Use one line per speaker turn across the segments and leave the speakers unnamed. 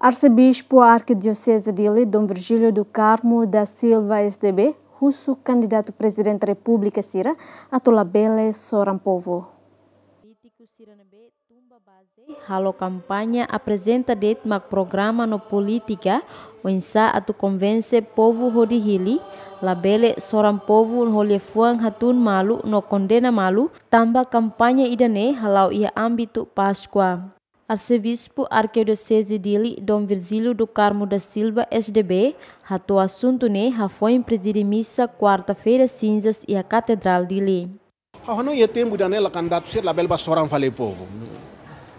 Arcebispo Arquidiocese de Dili Dom Virgílio do Carmo da Silva SDB, russo candidato presidente da República Sira, atolabele seorang povo. Halo campanha apresenta mak programa no politika, wensa atu convence povo hili, labele seorang povo holie fuang hatun malu no condena malu, tambah kampanye idane halau ia ambitu Pasqua. Arcebispo Arquidiocese dili Dom Virgílio do Carmo da Silva SDB, ratou assunto ne ha foi presidir missa quarta-feira cinzas e a catedral dili.
Ah, não ia tempo da nela candidato ser label soran falei povo.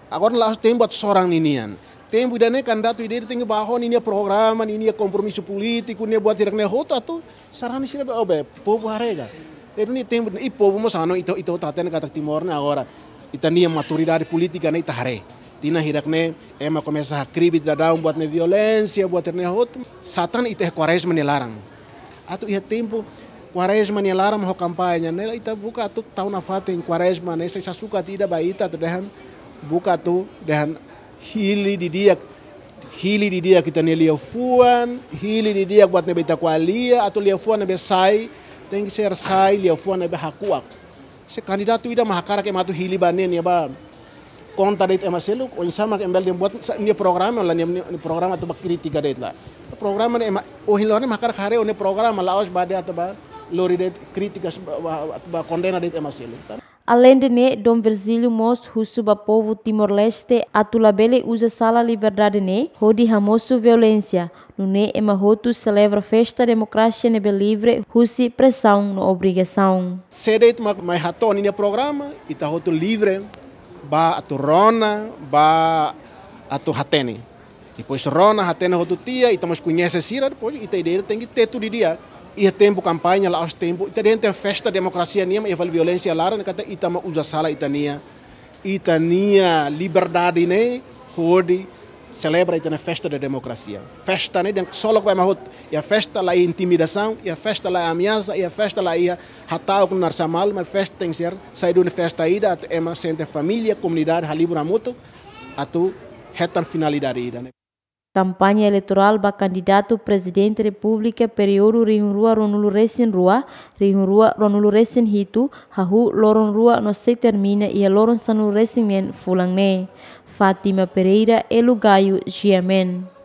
Agora lá tempo at soran ninian. Tempo da ne candidato ide tem bahon ini programa, ini compromisso político, ninia buat direk ne hota tu saran sira obe povo harega. Ele não tempo e povo mosano ito ito taten kata timor agora. Itania maturidade política ne itahare. Tina hirakne ema komesa a cribe da buat ne violensia buat ne hot Satan ite mani larang. Atu ia tempo mani larang ho kampanya ne Ita buka atu tau na fatin em mani sa sa sasuka tida baita tu dehan buka tu dehan hili di dia hili di dia kita lia fuan, hili di dia buat beta kwalia atu lia fuan ne sai, tengi ser sai lia fuan ne be hakuak. Se tu ida mahakara ke matu hili banen ya ba. conta de ema seluk o insama ke embel buat ni programa la ni programa atau crítica de la program ne ema o hilone makar khare one program laos bade atau ba lori det kritika ba kondena det ema seluk
Além de ne, Dom Virgílio Mos, Husuba povo Timor-Leste, Atulabele usa sala liberdade ne, Rodi Ramoso violência, no ne ema roto celebra festa democracia nebe livre, Husi pressão no obrigação.
Sedeit ma mai haton ne programa, ita roto livre, ba a tu rona, ba a hatene. Depois rona, hatene outro dia, e estamos conhece Cira, depois, e tem dele tem que ter tudo dia. E tempo campanha lá aos tempo e tem festa democracia nima, e vale violência lá, e estamos usa sala itania. Itania liberdade, né? Rode, celebra a é festa da democracia. Festa né, só logo vai mais E a festa lá é intimidação, e a festa lá é ameaça, e a festa lá é ratar com narsamal, mas festa tem que ser sair de uma festa ida, é uma sente família, comunidade, a muito, a tu retan finalidade ida. Né.
Campanha elektoral ba Presiden presidente república periodo Rua ronulu resin rua, rinrua ronulu resin hitu, hahu loron rua no se termina ia loron sanu resin fulang ne. Fatima Pereira Elugayo Giamen.